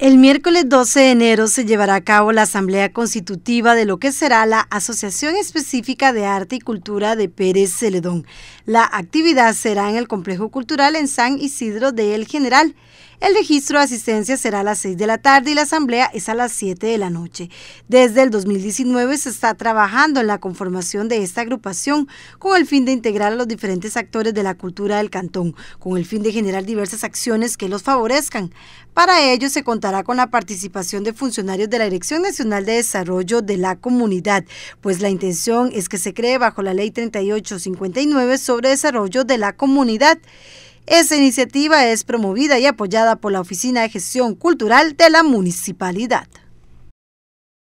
El miércoles 12 de enero se llevará a cabo la asamblea constitutiva de lo que será la Asociación Específica de Arte y Cultura de Pérez Celedón. La actividad será en el Complejo Cultural en San Isidro de El General. El registro de asistencia será a las 6 de la tarde y la asamblea es a las 7 de la noche. Desde el 2019 se está trabajando en la conformación de esta agrupación con el fin de integrar a los diferentes actores de la cultura del cantón, con el fin de generar diversas acciones que los favorezcan. Para ello se contará con la participación de funcionarios de la Dirección Nacional de Desarrollo de la Comunidad, pues la intención es que se cree bajo la Ley 3859 sobre Desarrollo de la Comunidad. Esta iniciativa es promovida y apoyada por la Oficina de Gestión Cultural de la Municipalidad.